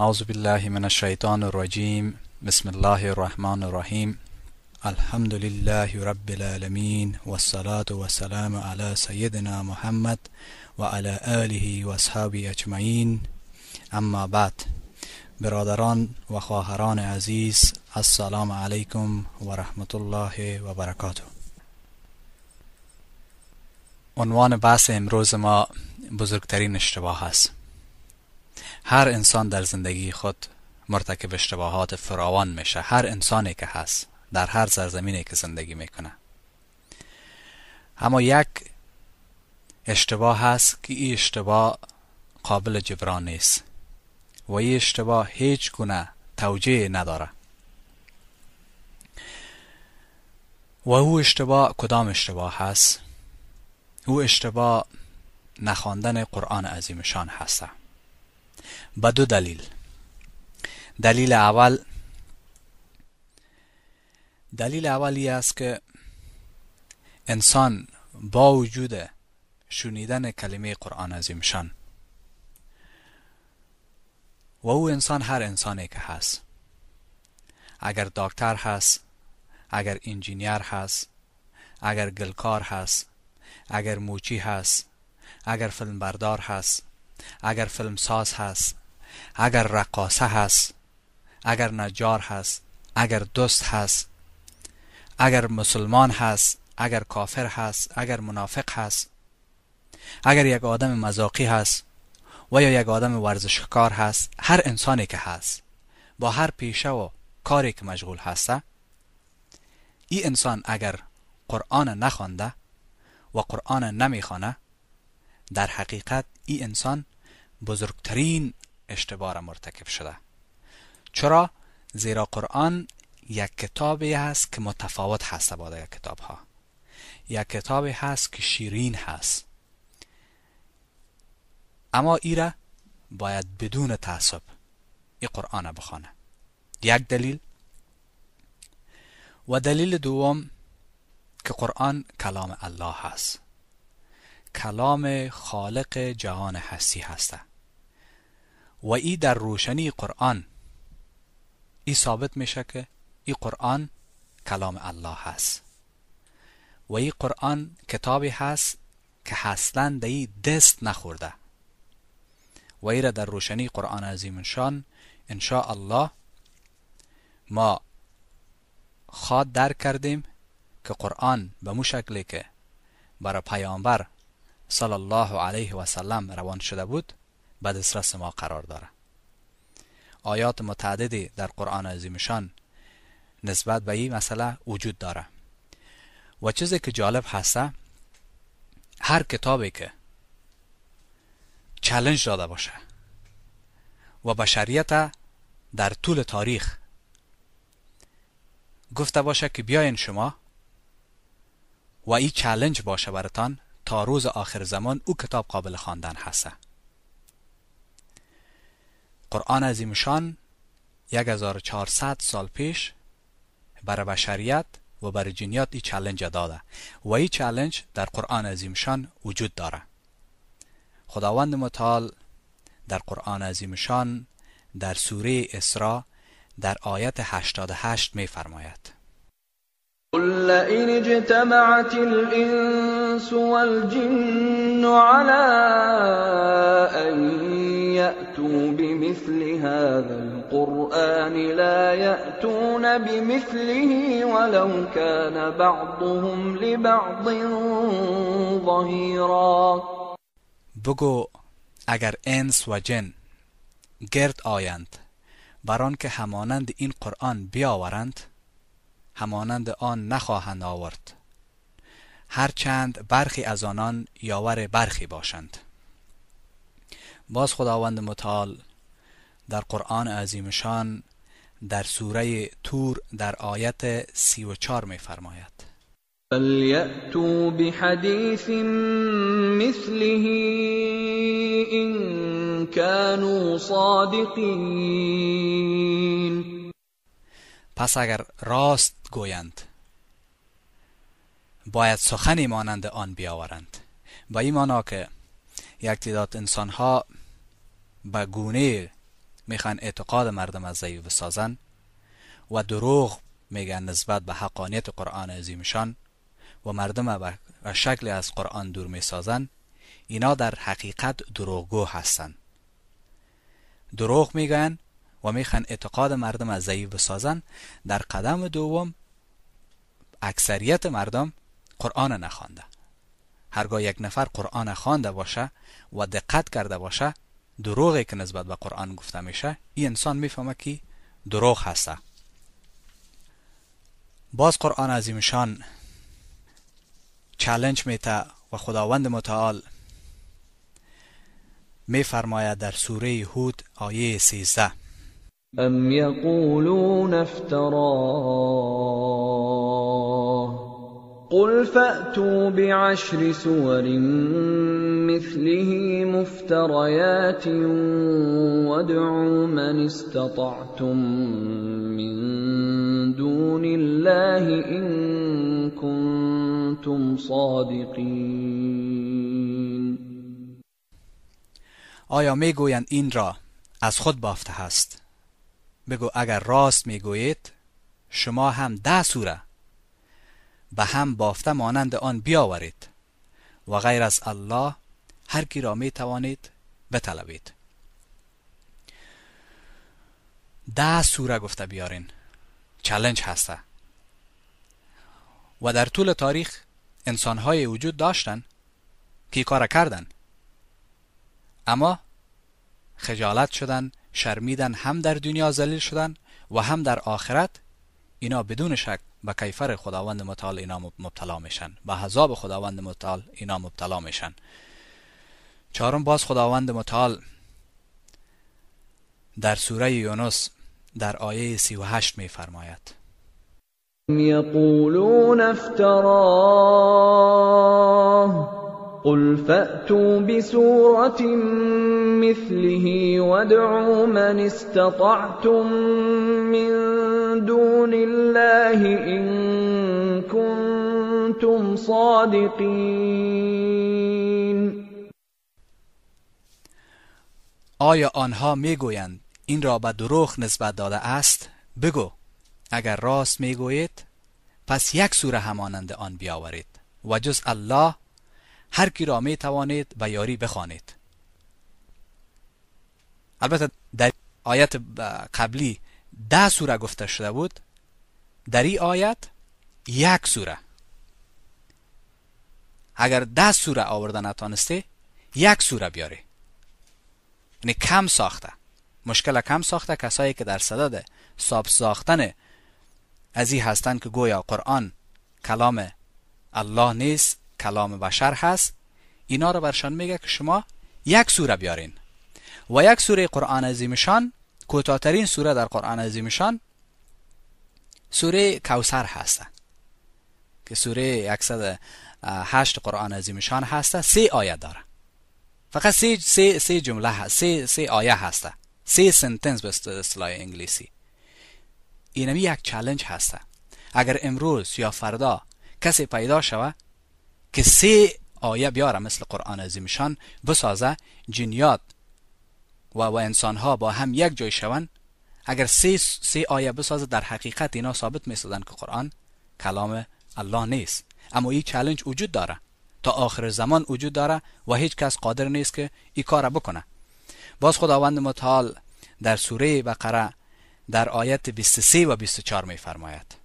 اعوذ بالله من الشیطان الرجیم بسم الله الرحمن الرحیم الحمد لله رب العالمین والصلاة والسلام على سيدنا محمد و آله واصحابه اجمعین اما بعد برادران و خواهران عزیز السلام علیکم و رحمت الله و برکاته عنوان بحث امروز ما بزرگترین اشتباه است هر انسان در زندگی خود مرتکب اشتباهات فراوان میشه هر انسانی که هست در هر سرزمینی که زندگی میکنه اما یک اشتباه هست که این اشتباه قابل جبران نیست و این اشتباه هیچ گونه توجیه نداره و او اشتباه کدام اشتباه هست او اشتباه نخواندن قرآن عظیم شان هسته با دو دلیل دلیل اول دلیل اولی است که انسان با وجود شنیدن کلمه قرآن عظیم شان و او انسان هر انسانی که هست اگر دکتر هست اگر انجینیر هست اگر گلکار هست اگر موچی هست اگر فلمبردار هست اگر فیلمساز هست اگر رقاصه هست اگر نجار هست اگر دوست هست اگر مسلمان هست اگر کافر هست اگر منافق هست اگر یک آدم مذاقی هست و یا یک آدم ورزشکار هست هر انسانی که هست با هر پیشه و کاری که مشغول هسته این انسان اگر قرآن نخوانده و قرآن نمیخوانه در حقیقت این انسان بزرگترین اشتباه را مرتکب شده چرا زیرا قرآن یک کتابی هست که متفاوت هست با دیگر کتاب ها یک کتابی هست که شیرین هست اما ای باید بدون تعصب ای قرآن بخوانه یک دلیل و دلیل دوم که قرآن کلام الله هست کلام خالق جهان هستی هسته و ای در روشنی قرآن ای ثابت میشه که ای قرآن کلام الله هست و ای قرآن کتابی هست که اصلا ای دست نخورده و ای را در روشنی قرآن عظیم انشان ان الله ما خواد در کردیم که قرآن به مو شکلی که برای پیامبر صلی الله علیه و سلم روان شده بود دسترس ما قرار داره آیات متعددی در قرآن عظیمشان نسبت به این مسئله وجود داره و چیزی که جالب هسته هر کتابی که چلنج داده باشه و بشریت در طول تاریخ گفته باشه که بیاین شما و این چلنج باشه براتان تا روز آخر زمان او کتاب قابل خواندن هسته قرآن عظیمشان 1400 سال پیش بر بشریت و بر جنیات ای چلنج داده و این چلنج در قرآن عظیمشان وجود داره خداوند متعال در قرآن عظیمشان در سوره اسرا در آیت 88 می فرماید قل لئن اجتمعت الانس والجن على يأتوا بمثل هذا القرآن لا بمثله ولو كان بعضهم لبعض ظهيرا بگو اگر انس و جن گرد آیند بران که همانند این قرآن بیاورند همانند آن نخواهند آورد هرچند برخی از آنان یاور برخی باشند باز خداوند متعال در قرآن عظیمشان در سوره تور در آیت سی و چار می فرماید بحدیث مثله این کانوا صادقین پس اگر راست گویند باید سخنی مانند آن بیاورند با این مانا که یک انسان ها به گونه میخوان اعتقاد مردم از ضعیف سازن و دروغ میگن نسبت به حقانیت قرآن عظیمشان و مردم به شکل از قرآن دور میسازن اینا در حقیقت دروغگو هستند دروغ میگن و میخوان اعتقاد مردم از ضعیف بسازن در قدم دوم اکثریت مردم قرآن نخوانده هرگاه یک نفر قرآن خوانده باشه و دقت کرده باشه دروغی که نسبت به قرآن گفته میشه این انسان میفهمه که دروغ هسته باز قرآن عظیمشان چالنج میته و خداوند متعال میفرماید در سوره هود آیه 13 ام یقولون افتراه قل فأتوا بعشر سور مثله مفتريات وادعوا من استطعتم من دون الله إن كنتم صادقين آیا میگویند این را از خود بافته هست بگو اگر راست میگویید شما هم ده سوره به هم بافته مانند آن بیاورید و غیر از الله هر کی را می توانید بطلبید ده سوره گفته بیارین چلنج هسته و در طول تاریخ های وجود داشتن که کار کردن اما خجالت شدن شرمیدن هم در دنیا ذلیل شدن و هم در آخرت اینا بدون شک به کیفر خداوند متعال اینا مبتلا میشن به عذاب خداوند متعال اینا مبتلا میشن چهارم باز خداوند متعال در سوره یونس در آیه 38 می فرماید یقولون افتراه قل فأتوا بسورة مثله وادعوا من استطعتم من دون الله إن كنتم صادقين آیا آنها میگویند این را به دروغ نسبت داده است بگو اگر راست میگویید پس یک سوره همانند آن بیاورید و جز الله هر کی را می توانید به یاری بخوانید البته در آیت قبلی ده سوره گفته شده بود در این آیت یک سوره اگر ده سوره آورده نتانسته یک سوره بیاره یعنی کم ساخته مشکل کم ساخته کسایی که در صدد صاب ساختن از این هستند که گویا قرآن کلام الله نیست کلام بشر هست اینا رو برشان میگه که شما یک سوره بیارین و یک سوره قرآن عظیمشان کوتاهترین سوره در قرآن عظیمشان سوره کوسر هسته که سوره 108 قرآن عظیمشان هسته سه آیه داره فقط سه سه جمله هست سه سه آیه هسته سه سنتنس به اصطلاح انگلیسی اینمی یک چالش هسته اگر امروز یا فردا کسی پیدا شوه که سه آیه بیاره مثل قرآن عظیمشان بسازه جنیات و و ها با هم یک جای شوند اگر سه سه آیه بسازه در حقیقت اینا ثابت می که قرآن کلام الله نیست اما این چالش وجود داره تا آخر زمان وجود داره و هیچ کس قادر نیست که ای کار بکنه باز خداوند متعال در سوره بقره در آیت 23 و 24 می فرماید